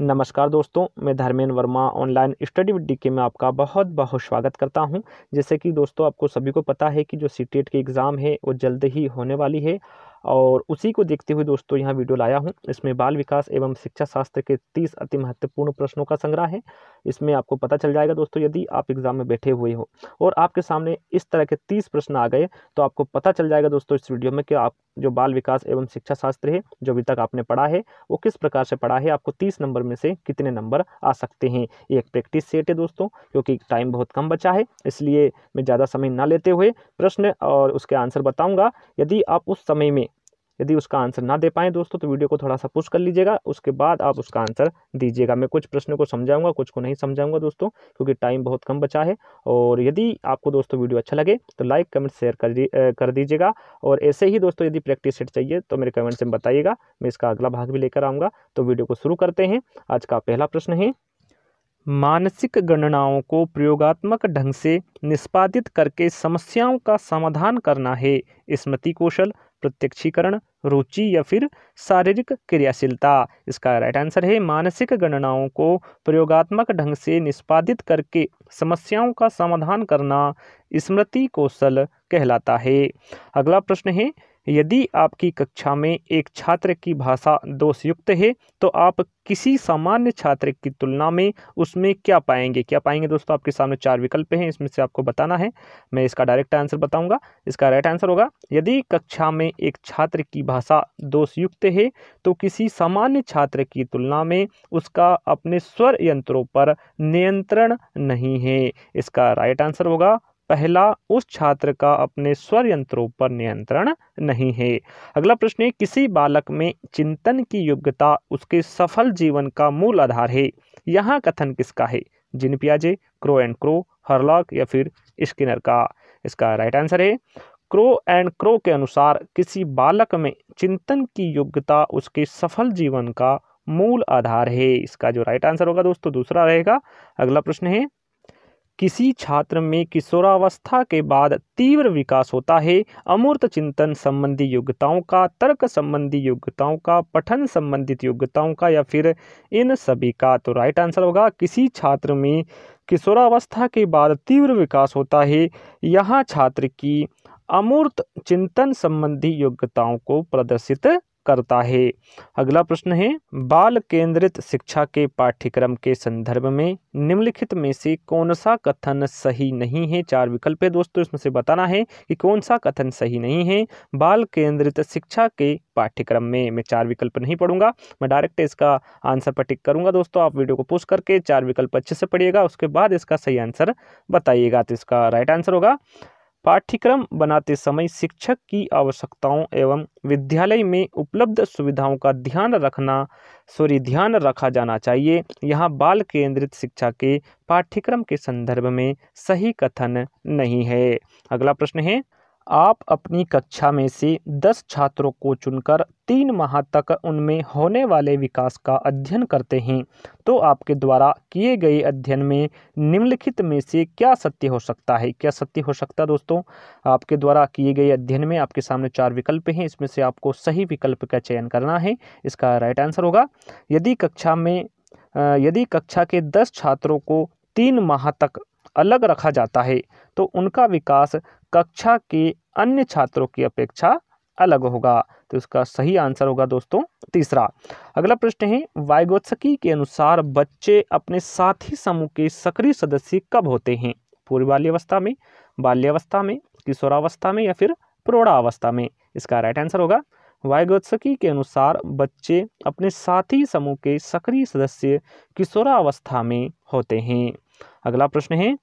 नमस्कार दोस्तों मैं Dharmendra Verma online study with D K आपका बहुत बहुत स्वागत करता हूं जैसे कि दोस्तों आपको सभी को पता है कि जो सी e के एग्ज़ाम है वो जल्द ही होने वाली है और उसी को देखते हुए दोस्तों यहाँ वीडियो लाया हूँ इसमें बाल विकास एवं शिक्षा शास्त्र के तीस अति महत्वपूर्ण प्रश्नों का संग्रह है इसमें आपको पता चल जाएगा दोस्तों यदि आप एग्ज़ाम में बैठे हुए हो और आपके सामने इस तरह के तीस प्रश्न आ गए तो आपको पता चल जाएगा दोस्तों इस वीडियो में कि आप जो बाल विकास एवं शिक्षा शास्त्र है जो अभी तक आपने पढ़ा है वो किस प्रकार से पढ़ा है आपको तीस नंबर में से कितने नंबर आ सकते हैं ये एक प्रैक्टिस सेट है दोस्तों क्योंकि टाइम बहुत कम बचा है इसलिए मैं ज़्यादा समय ना लेते हुए प्रश्न और उसके आंसर बताऊँगा यदि आप उस समय में यदि उसका आंसर ना दे पाएँ दोस्तों तो वीडियो को थोड़ा सा पुश कर लीजिएगा उसके बाद आप उसका आंसर दीजिएगा मैं कुछ प्रश्नों को समझाऊंगा कुछ को नहीं समझाऊंगा दोस्तों क्योंकि टाइम बहुत कम बचा है और यदि आपको दोस्तों वीडियो अच्छा लगे तो लाइक कमेंट शेयर कर दी कर दीजिएगा और ऐसे ही दोस्तों यदि प्रैक्टिस सेट चाहिए तो मेरे कमेंट से बताइएगा मैं इसका अगला भाग भी लेकर आऊँगा तो वीडियो को शुरू करते हैं आज का पहला प्रश्न है मानसिक गणनाओं को प्रयोगात्मक ढंग से निष्पादित करके समस्याओं का समाधान करना है स्मृति कौशल प्रत्यक्षीकरण रुचि या फिर शारीरिक क्रियाशीलता इसका राइट आंसर है मानसिक गणनाओं को प्रयोगात्मक ढंग से निष्पादित करके समस्याओं का समाधान करना स्मृति कौशल कहलाता है अगला प्रश्न है यदि आपकी कक्षा में एक छात्र की भाषा दोषयुक्त है तो आप किसी सामान्य छात्र की तुलना में उसमें क्या पाएंगे क्या पाएंगे दोस्तों आपके सामने चार विकल्प हैं इसमें से आपको बताना है मैं इसका डायरेक्ट आंसर बताऊंगा इसका राइट आंसर होगा यदि कक्षा में एक छात्र की भाषा दोषयुक्त है तो किसी सामान्य छात्र की तुलना में उसका अपने स्वर यंत्रों पर नियंत्रण नहीं है इसका राइट आंसर होगा पहला उस छात्र का अपने स्वर यंत्रों पर नियंत्रण नहीं है अगला प्रश्न है किसी बालक में चिंतन की योग्यता उसके सफल जीवन का मूल आधार है यहाँ कथन किसका है जिन पियाजे क्रो एंड क्रो हरलॉक या फिर स्किनर का इसका राइट आंसर है क्रो एंड क्रो के अनुसार किसी बालक में चिंतन की योग्यता उसके सफल जीवन का मूल आधार है इसका जो राइट आंसर होगा दोस्तों दूसरा रहेगा अगला प्रश्न है किसी छात्र में किशोरावस्था के बाद तीव्र विकास होता है अमूर्त चिंतन संबंधी योग्यताओं का तर्क संबंधी योग्यताओं का पठन संबंधित योग्यताओं का या फिर इन सभी का तो राइट आंसर होगा किसी छात्र में किशोरावस्था के बाद तीव्र विकास होता है यहाँ छात्र की अमूर्त चिंतन संबंधी योग्यताओं को प्रदर्शित करता है अगला प्रश्न है बाल केंद्रित शिक्षा के पाठ्यक्रम के संदर्भ में निम्नलिखित में से कौन सा कथन सही नहीं है चार विकल्प है दोस्तों इसमें से बताना है कि कौन सा कथन सही नहीं है बाल केंद्रित शिक्षा के पाठ्यक्रम में मैं चार विकल्प नहीं पढ़ूंगा मैं डायरेक्ट इसका आंसर पर टिक करूंगा दोस्तों आप वीडियो को पोस्ट करके चार विकल्प अच्छे से पढ़िएगा उसके बाद इसका सही आंसर बताइएगा तो इसका राइट आंसर होगा पाठ्यक्रम बनाते समय शिक्षक की आवश्यकताओं एवं विद्यालय में उपलब्ध सुविधाओं का ध्यान रखना सॉरी ध्यान रखा जाना चाहिए यहाँ बाल केंद्रित शिक्षा के पाठ्यक्रम के संदर्भ में सही कथन नहीं है अगला प्रश्न है आप अपनी कक्षा में से दस छात्रों को चुनकर तीन माह तक उनमें होने वाले विकास का अध्ययन करते हैं तो आपके द्वारा किए गए अध्ययन में निम्नलिखित में से क्या सत्य हो सकता है क्या सत्य हो सकता है दोस्तों आपके द्वारा किए गए अध्ययन में आपके सामने चार विकल्प हैं इसमें से आपको सही विकल्प का चयन करना है इसका राइट आंसर होगा यदि कक्षा में यदि कक्षा के दस छात्रों को तीन माह तक अलग रखा जाता है तो उनका विकास कक्षा के अन्य छात्रों की अपेक्षा अलग होगा तो इसका सही आंसर होगा दोस्तों तीसरा अगला प्रश्न है वायगोत्सकी के अनुसार बच्चे अपने साथी समूह के सक्रिय सदस्य कब होते हैं पूर्व बाल्यावस्था में बाल्यावस्था में किशोरावस्था में या फिर प्रौढ़ावस्था में इसका राइट आंसर होगा वायगोत्सकी के अनुसार बच्चे अपने साथी समूह के सक्रिय सदस्य किशोरावस्था में होते हैं अगला प्रश्न है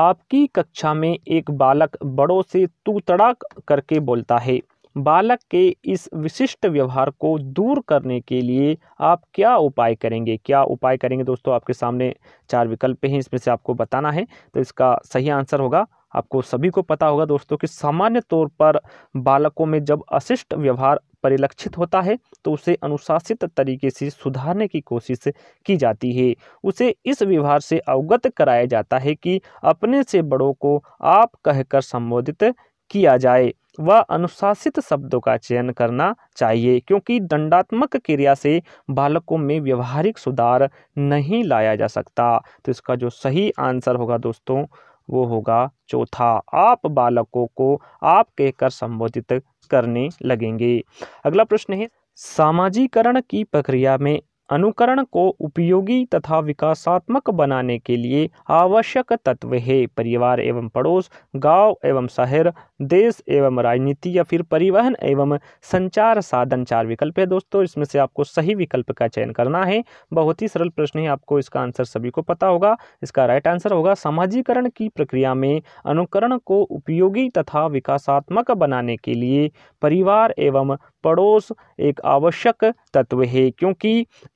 आपकी कक्षा में एक बालक बड़ों से तू तड़ाक करके बोलता है बालक के इस विशिष्ट व्यवहार को दूर करने के लिए आप क्या उपाय करेंगे क्या उपाय करेंगे दोस्तों आपके सामने चार विकल्प हैं इसमें से आपको बताना है तो इसका सही आंसर होगा आपको सभी को पता होगा दोस्तों कि सामान्य तौर पर बालकों में जब अशिष्ट व्यवहार परिलक्षित होता है तो उसे अनुशासित तरीके से सुधारने की कोशिश की जाती है उसे इस व्यवहार से अवगत कराया जाता है कि अपने से बड़ों को आप कहकर संबोधित किया जाए व अनुशासित शब्दों का चयन करना चाहिए क्योंकि दंडात्मक क्रिया से बालकों में व्यवहारिक सुधार नहीं लाया जा सकता तो इसका जो सही आंसर होगा दोस्तों वो होगा चौथा आप बालकों को आप कहकर संबोधित करने लगेंगे अगला प्रश्न है सामाजिकरण की प्रक्रिया में अनुकरण को उपयोगी तथा विकासात्मक बनाने के लिए आवश्यक तत्व है परिवार एवं पड़ोस गांव एवं शहर देश एवं राजनीति या फिर परिवहन एवं संचार साधन चार विकल्प है दोस्तों इसमें से आपको सही विकल्प का चयन करना है बहुत ही सरल प्रश्न है आपको इसका आंसर सभी को पता होगा इसका राइट आंसर होगा समाजीकरण की प्रक्रिया में अनुकरण को उपयोगी तथा विकासात्मक बनाने के लिए परिवार एवं पड़ोस एक आवश्यक तत्व है क्योंकि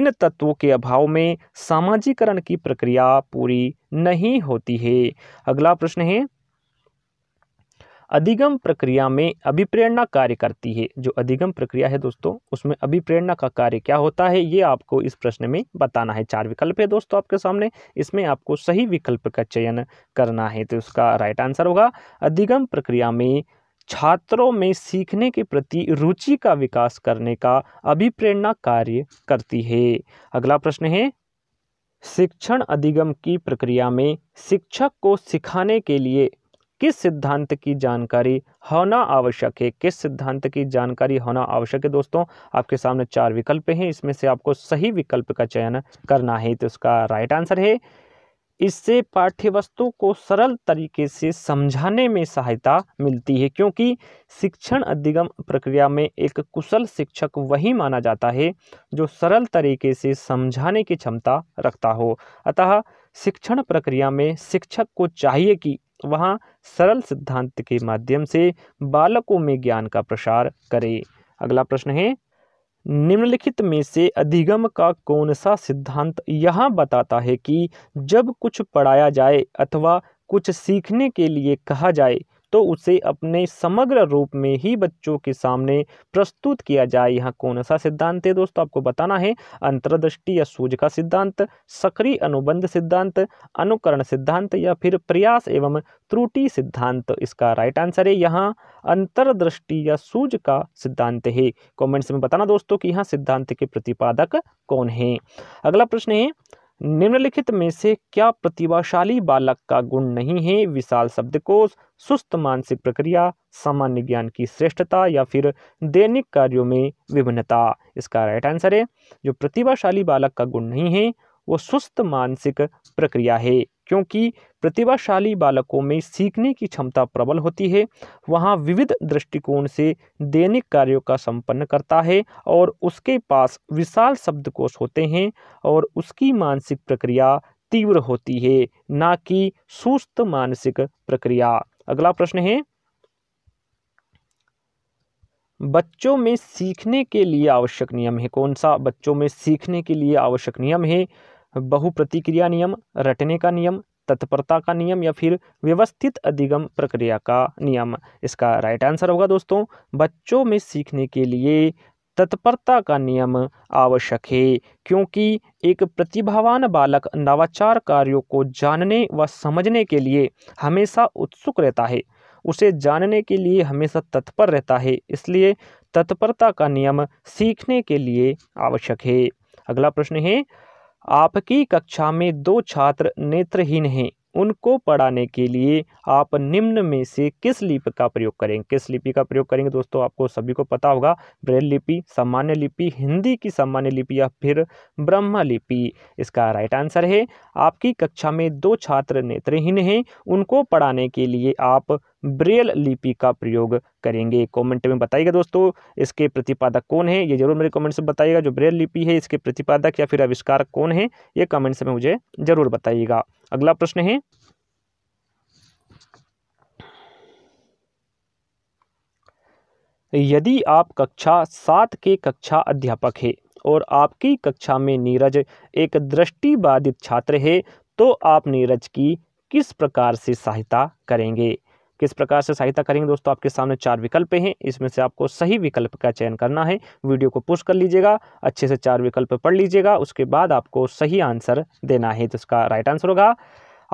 इन तत्वों के अभाव में सामाजिकरण की प्रक्रिया पूरी नहीं होती है अगला प्रश्न है अधिगम प्रक्रिया में अभिप्रेरणा कार्य करती है जो अधिगम प्रक्रिया है दोस्तों उसमें अभिप्रेरणा का कार्य क्या होता है ये आपको इस प्रश्न में बताना है चार विकल्प है दोस्तों आपके सामने इसमें आपको सही विकल्प का चयन करना है तो इसका राइट आंसर होगा अधिगम प्रक्रिया में छात्रों में सीखने के प्रति रुचि का विकास करने का अभिप्रेरणा कार्य करती है अगला प्रश्न है शिक्षण अधिगम की प्रक्रिया में शिक्षक को सिखाने के लिए किस सिद्धांत की जानकारी होना आवश्यक है किस सिद्धांत की जानकारी होना आवश्यक है दोस्तों आपके सामने चार विकल्प हैं इसमें से आपको सही विकल्प का चयन करना है तो उसका राइट आंसर है इससे पाठ्य वस्तु को सरल तरीके से समझाने में सहायता मिलती है क्योंकि शिक्षण अधिगम प्रक्रिया में एक कुशल शिक्षक वही माना जाता है जो सरल तरीके से समझाने की क्षमता रखता हो अतः शिक्षण प्रक्रिया में शिक्षक को चाहिए कि वहाँ सरल सिद्धांत के माध्यम से बालकों में ज्ञान का प्रसार करे अगला प्रश्न है निम्नलिखित में से अधिगम का कौन सा सिद्धांत यह बताता है कि जब कुछ पढ़ाया जाए अथवा कुछ सीखने के लिए कहा जाए तो उसे अपने समग्र रूप में ही बच्चों के सामने प्रस्तुत किया जाए यहाँ कौन सा सिद्धांत है दोस्तों आपको बताना है अंतर्दृष्टि या सूझ का सिद्धांत सक्रिय अनुबंध सिद्धांत अनुकरण सिद्धांत या फिर प्रयास एवं त्रुटि सिद्धांत इसका राइट आंसर है यहाँ अंतर्दृष्टि या सूझ का सिद्धांत है कॉमेंट्स में बताना दोस्तों कि यहाँ सिद्धांत के प्रतिपादक कौन है अगला प्रश्न है निम्नलिखित में से क्या प्रतिभाशाली बालक का गुण नहीं है विशाल शब्दकोश सुस्त मानसिक प्रक्रिया सामान्य ज्ञान की श्रेष्ठता या फिर दैनिक कार्यों में विभिन्नता इसका राइट आंसर है जो प्रतिभाशाली बालक का गुण नहीं है वो सुस्त मानसिक प्रक्रिया है क्योंकि प्रतिभाशाली बालकों में सीखने की क्षमता प्रबल होती है वहाँ विविध दृष्टिकोण से दैनिक कार्यों का संपन्न करता है और उसके पास विशाल शब्दकोश होते हैं और उसकी मानसिक प्रक्रिया तीव्र होती है ना कि सुस्त मानसिक प्रक्रिया अगला प्रश्न है बच्चों में सीखने के लिए आवश्यक नियम है कौन सा बच्चों में सीखने के लिए आवश्यक नियम है बहुप्रतिक्रिया नियम रटने का नियम तत्परता का नियम या फिर व्यवस्थित अधिगम प्रक्रिया का नियम इसका राइट आंसर होगा दोस्तों बच्चों में सीखने के लिए तत्परता का नियम आवश्यक है क्योंकि एक प्रतिभावान बालक नवाचार कार्यों को जानने व समझने के लिए हमेशा उत्सुक रहता है उसे जानने के लिए हमेशा तत्पर रहता है इसलिए तत्परता का नियम सीखने के लिए आवश्यक है अगला प्रश्न है आपकी कक्षा में दो छात्र नेत्रहीन हैं उनको पढ़ाने के लिए आप निम्न में से किस लिपि का प्रयोग करेंगे किस लिपि का प्रयोग करेंगे दोस्तों आपको सभी को पता होगा ब्रेल लिपि सामान्य लिपि हिंदी की सामान्य लिपि या फिर ब्रह्म लिपि इसका राइट आंसर है आपकी कक्षा में दो छात्र नेत्रहीन हैं उनको पढ़ाने के लिए आप ब्रेल लिपि का प्रयोग करेंगे कमेंट में बताइएगा दोस्तों इसके प्रतिपादक कौन है ये जरूर मेरे कमेंट्स में बताइएगा जो ब्रेल लिपि है इसके प्रतिपादक या फिर आविष्कार कौन है ये कमेंट्स में मुझे जरूर बताइएगा अगला प्रश्न है यदि आप कक्षा सात के कक्षा अध्यापक है और आपकी कक्षा में नीरज एक दृष्टिबाधित छात्र है तो आप नीरज की किस प्रकार से सहायता करेंगे किस प्रकार से सहायता करेंगे दोस्तों आपके सामने चार विकल्प हैं इसमें से आपको सही विकल्प का चयन करना है वीडियो को पुश कर लीजिएगा अच्छे से चार विकल्प पढ़ लीजिएगा उसके बाद आपको सही आंसर देना है तो इसका राइट आंसर होगा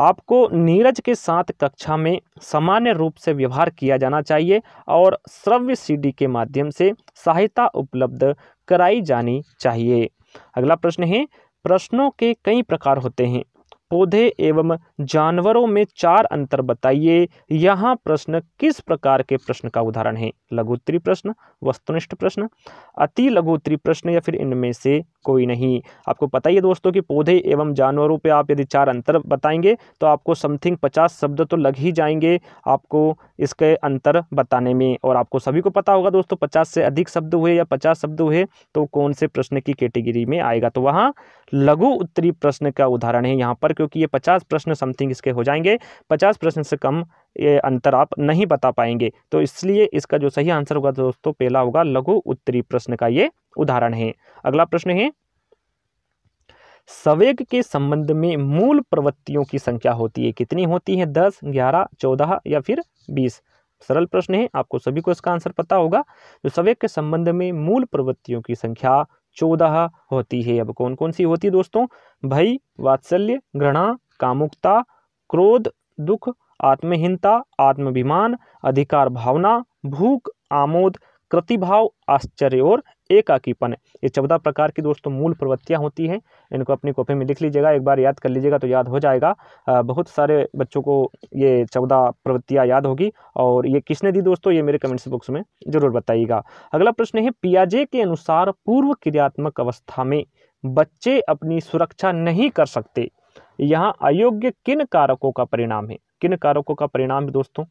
आपको नीरज के साथ कक्षा में सामान्य रूप से व्यवहार किया जाना चाहिए और श्रव्य सी के माध्यम से सहायता उपलब्ध कराई जानी चाहिए अगला प्रश्न है प्रश्नों के कई प्रकार होते हैं पौधे एवं जानवरों में चार अंतर बताइए यहाँ प्रश्न किस प्रकार के प्रश्न का उदाहरण है लघुत्तरी प्रश्न वस्तुनिष्ठ प्रश्न अति लघुत्तरी प्रश्न या फिर इनमें से कोई नहीं आपको पता ही है दोस्तों कि पौधे एवं जानवरों पे आप यदि चार अंतर बताएंगे तो आपको समथिंग पचास शब्द तो लग ही जाएंगे आपको इसके अंतर बताने में और आपको सभी को पता होगा दोस्तों पचास से अधिक शब्द हुए या पचास शब्द हुए तो कौन से प्रश्न की कैटेगरी में आएगा तो वहाँ लघु उत्तरी प्रश्न का उदाहरण है यहाँ पर क्योंकि ये पचास प्रश्न समथिंग इसके हो जाएंगे पचास प्रश्न से कम ये अंतर आप नहीं बता पाएंगे तो इसलिए इसका जो सही आंसर होगा दोस्तों पहला होगा लघु उत्तरी प्रश्न का ये उदाहरण है अगला प्रश्न है सवेग के संबंध में मूल प्रवृत्तियों की संख्या होती है कितनी होती है दस ग्यारह चौदह या फिर बीस सरल प्रश्न है आपको सभी को इसका आंसर पता होगा जो सवेग के संबंध में मूल प्रवृत्तियों की संख्या चौदह होती है अब कौन कौन सी होती है दोस्तों भय वात्सल्य घृणा कामुकता क्रोध दुख आत्महीनता आत्मभिमान अधिकार भावना भूख आमोद प्रतिभाव आश्चर्य और एकाकीपन ये चौदह प्रकार की दोस्तों मूल प्रवृत्तियाँ होती हैं इनको अपनी कॉपी में लिख लीजिएगा एक बार याद कर लीजिएगा तो याद हो जाएगा आ, बहुत सारे बच्चों को ये चौदह प्रवृत्तियाँ याद होगी और ये किसने दी दोस्तों ये मेरे कमेंट्स बॉक्स में ज़रूर बताइएगा अगला प्रश्न है पियाजे के अनुसार पूर्व क्रियात्मक अवस्था में बच्चे अपनी सुरक्षा नहीं कर सकते यहाँ अयोग्य किन कारकों का परिणाम है किन कारकों का परिणाम है दोस्तों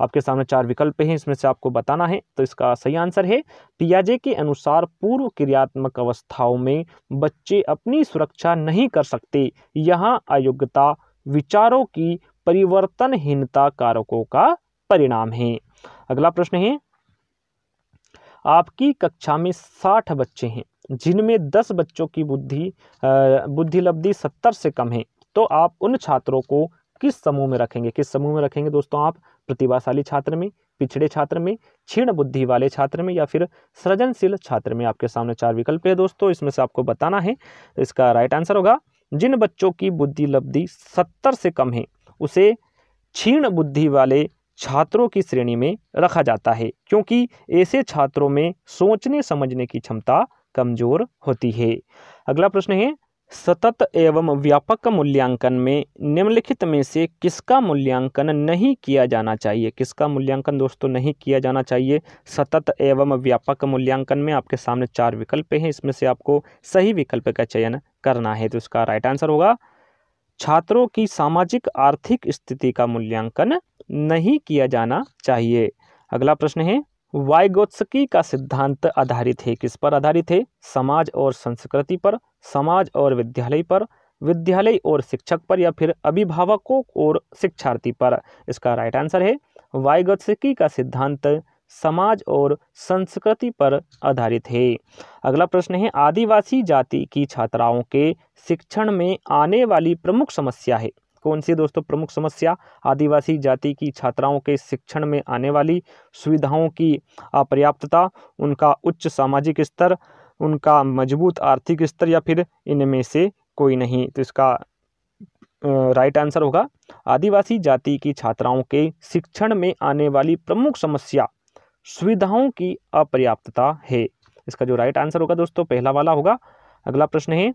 आपके सामने चार विकल्प हैं इसमें से आपको बताना है तो इसका सही आंसर है पियाजे के अनुसार पूर्व क्रियात्मक अवस्थाओं में बच्चे अपनी सुरक्षा नहीं कर सकते यहाँ अयोग्यता विचारों की परिवर्तनहीनता कारकों का परिणाम है अगला प्रश्न है आपकी कक्षा में साठ बच्चे हैं जिनमें दस बच्चों की बुद्धि बुद्धिलब्धि सत्तर से कम है तो आप उन छात्रों को किस समूह में रखेंगे किस समूह में रखेंगे दोस्तों आप प्रतिभाशाली छात्र में पिछड़े छात्र में क्षीण बुद्धि वाले छात्र में या फिर सृजनशील छात्र में आपके सामने चार विकल्प है दोस्तों इसमें से आपको बताना है तो इसका राइट आंसर होगा जिन बच्चों की बुद्धि लब्धि सत्तर से कम है उसे क्षीण बुद्धि वाले छात्रों की श्रेणी में रखा जाता है क्योंकि ऐसे छात्रों में सोचने समझने की क्षमता कमजोर होती है अगला प्रश्न है सतत एवं व्यापक मूल्यांकन में निम्नलिखित में से किसका मूल्यांकन नहीं किया जाना चाहिए किसका मूल्यांकन दोस्तों नहीं किया जाना चाहिए सतत एवं व्यापक मूल्यांकन में आपके सामने चार विकल्प हैं इसमें से आपको सही विकल्प का चयन करना है तो इसका राइट आंसर होगा छात्रों की सामाजिक आर्थिक स्थिति का मूल्यांकन नहीं किया जाना चाहिए अगला प्रश्न है वाइगोत्सकी का सिद्धांत आधारित है किस पर आधारित है समाज और संस्कृति पर समाज और विद्यालय पर विद्यालय और शिक्षक पर या फिर अभिभावकों और शिक्षार्थी पर इसका राइट आंसर है वायगत्सिकी का सिद्धांत समाज और संस्कृति पर आधारित है अगला प्रश्न है आदिवासी जाति की छात्राओं के शिक्षण में आने वाली प्रमुख समस्या है कौन सी दोस्तों प्रमुख समस्या आदिवासी जाति की छात्राओं के शिक्षण में आने वाली सुविधाओं की अपर्याप्तता उनका उच्च सामाजिक स्तर उनका मजबूत आर्थिक स्तर या फिर इनमें से कोई नहीं तो इसका राइट आंसर होगा आदिवासी जाति की छात्राओं के शिक्षण में आने वाली प्रमुख समस्या सुविधाओं की अपर्याप्तता है इसका जो राइट आंसर होगा दोस्तों पहला वाला होगा अगला प्रश्न है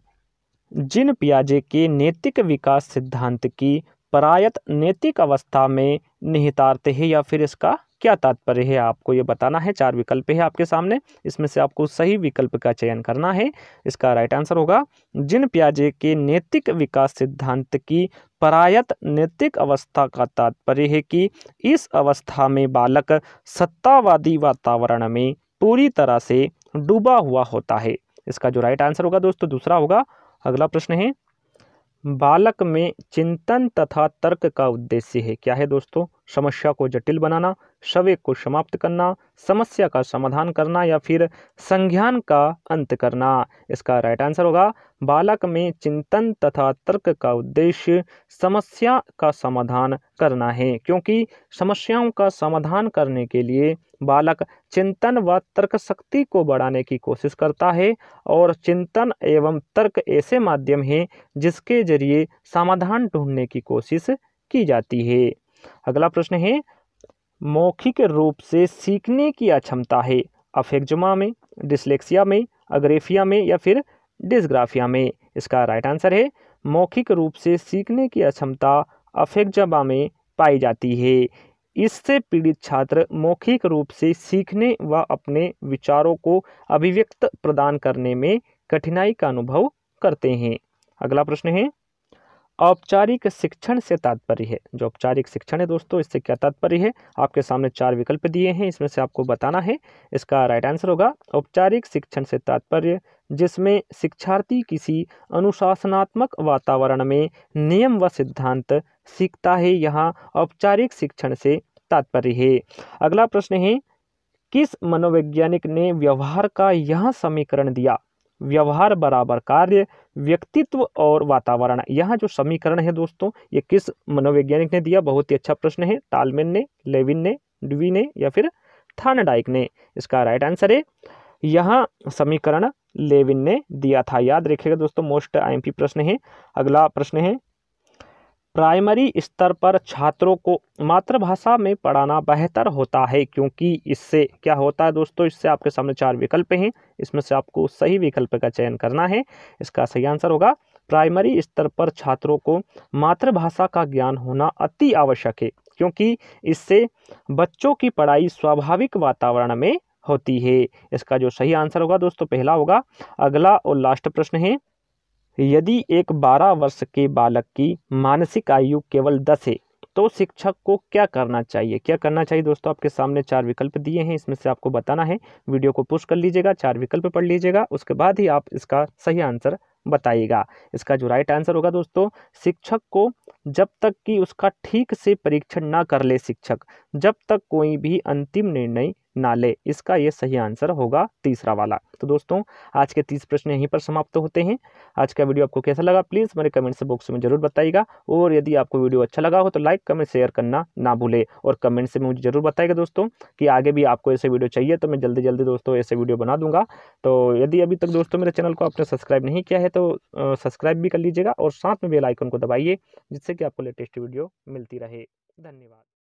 जिन पियाजे के नैतिक विकास सिद्धांत की परायत नैतिक अवस्था में निहितार्थ है या फिर इसका क्या तात्पर्य है आपको ये बताना है चार विकल्प है आपके सामने इसमें से आपको सही विकल्प का चयन करना है इसका राइट आंसर होगा जिन प्याजे के नैतिक विकास सिद्धांत की परायत नैतिक अवस्था का तात्पर्य है कि इस अवस्था में बालक सत्तावादी वातावरण में पूरी तरह से डूबा हुआ होता है इसका जो राइट आंसर होगा दोस्तों दूसरा होगा अगला प्रश्न है बालक में चिंतन तथा तर्क का उद्देश्य है क्या है दोस्तों समस्या को जटिल बनाना शवे को समाप्त करना समस्या का समाधान करना या फिर संज्ञान का अंत करना इसका राइट आंसर होगा बालक में चिंतन तथा तर्क का उद्देश्य समस्या का समाधान करना है क्योंकि समस्याओं का समाधान करने के लिए बालक चिंतन व तर्क शक्ति को बढ़ाने की कोशिश करता है और चिंतन एवं तर्क ऐसे माध्यम हैं जिसके जरिए समाधान ढूंढने की कोशिश की जाती है अगला प्रश्न है मौखिक रूप से सीखने की अक्षमता है अफेक्जुमा में डिसलेक्सिया में अग्रेफिया में या फिर डिस्ग्राफिया में इसका राइट आंसर है मौखिक रूप से सीखने की अक्षमता अफेक्जुमा में पाई जाती है इससे पीड़ित छात्र मौखिक रूप से सीखने व अपने विचारों को अभिव्यक्त प्रदान करने में कठिनाई का अनुभव करते हैं अगला प्रश्न है औपचारिक शिक्षण से तात्पर्य है जो औपचारिक शिक्षण है दोस्तों इससे क्या तात्पर्य है आपके सामने चार विकल्प दिए हैं इसमें से आपको बताना है इसका राइट आंसर होगा औपचारिक शिक्षण से तात्पर्य जिसमें शिक्षार्थी किसी अनुशासनात्मक वातावरण में नियम व सिद्धांत सीखता है यहाँ औपचारिक शिक्षण से तात्पर्य है अगला प्रश्न है किस मनोवैज्ञानिक ने व्यवहार का यह समीकरण दिया व्यवहार बराबर कार्य व्यक्तित्व और वातावरण यह जो समीकरण है दोस्तों ये किस मनोवैज्ञानिक ने दिया बहुत ही अच्छा प्रश्न है तालमेन ने लेविन ने डी ने या फिर थानडाइक ने इसका राइट आंसर है यह समीकरण लेविन ने दिया था याद रखिएगा दोस्तों मोस्ट आईएमपी प्रश्न है अगला प्रश्न है प्राइमरी स्तर पर छात्रों को मातृभाषा में पढ़ाना बेहतर होता है क्योंकि इससे क्या होता है दोस्तों इससे आपके सामने चार विकल्प हैं इसमें से आपको सही विकल्प का चयन करना है इसका सही आंसर होगा प्राइमरी स्तर पर छात्रों को मातृभाषा का ज्ञान होना अति आवश्यक है क्योंकि इससे बच्चों की पढ़ाई स्वाभाविक वातावरण में होती है इसका जो सही आंसर होगा दोस्तों पहला होगा अगला और लास्ट प्रश्न है यदि एक बारह वर्ष के बालक की मानसिक आयु केवल दस है तो शिक्षक को क्या करना चाहिए क्या करना चाहिए दोस्तों आपके सामने चार विकल्प दिए हैं इसमें से आपको बताना है वीडियो को पुश कर लीजिएगा चार विकल्प पढ़ लीजिएगा उसके बाद ही आप इसका सही आंसर बताइएगा इसका जो राइट आंसर होगा दोस्तों शिक्षक को जब तक कि उसका ठीक से परीक्षण ना कर ले शिक्षक जब तक कोई भी अंतिम निर्णय नाले इसका ये सही आंसर होगा तीसरा वाला तो दोस्तों आज के तीस प्रश्न यहीं पर समाप्त होते हैं आज का वीडियो आपको कैसा लगा प्लीज़ मेरे कमेंट्स बॉक्स में जरूर बताइएगा और यदि आपको वीडियो अच्छा लगा हो तो लाइक कमेंट शेयर करना ना भूले और कमेंट से मुझे जरूर बताइएगा दोस्तों कि आगे भी आपको ऐसे वीडियो चाहिए तो मैं जल्दी जल्दी दोस्तों ऐसे वीडियो बना दूंगा तो यदि अभी तक दोस्तों मेरे चैनल को आपने सब्सक्राइब नहीं किया है तो सब्सक्राइब भी कर लीजिएगा और साथ में बेलाइकन को दबाइए जिससे कि आपको लेटेस्ट वीडियो मिलती रहे धन्यवाद